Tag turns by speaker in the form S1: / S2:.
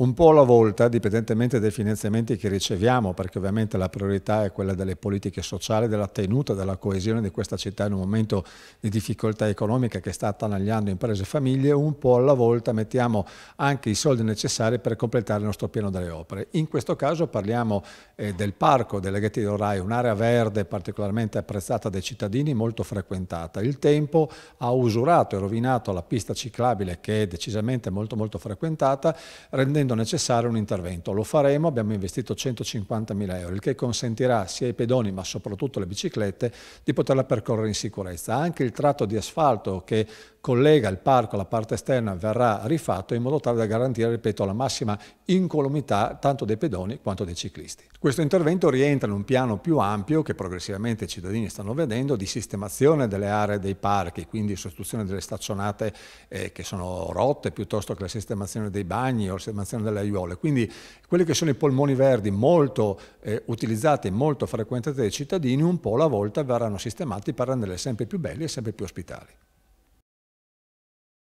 S1: un po' alla volta, dipendentemente dai finanziamenti che riceviamo, perché ovviamente la priorità è quella delle politiche sociali, della tenuta, della coesione di questa città in un momento di difficoltà economica che sta attanagliando imprese e famiglie, un po' alla volta mettiamo anche i soldi necessari per completare il nostro piano delle opere. In questo caso parliamo eh, del parco delle Ghetti d'Orai, un'area verde particolarmente apprezzata dai cittadini, molto frequentata. Il tempo ha usurato e rovinato la pista ciclabile che è decisamente molto molto frequentata, rendendo rendendo necessario un intervento. Lo faremo, abbiamo investito 150.000 euro, il che consentirà sia ai pedoni ma soprattutto alle biciclette di poterla percorrere in sicurezza. Anche il tratto di asfalto che collega il parco alla parte esterna verrà rifatto in modo tale da garantire, ripeto, la massima incolumità tanto dei pedoni quanto dei ciclisti. Questo intervento rientra in un piano più ampio che progressivamente i cittadini stanno vedendo di sistemazione delle aree dei parchi, quindi sostituzione delle staccionate eh, che sono rotte piuttosto che la sistemazione dei bagni o la sistemazione delle aiuole. Quindi quelli che sono i polmoni verdi molto eh, utilizzati e molto frequentati dai cittadini un po' alla volta verranno sistemati per renderli sempre più belli e sempre più ospitali.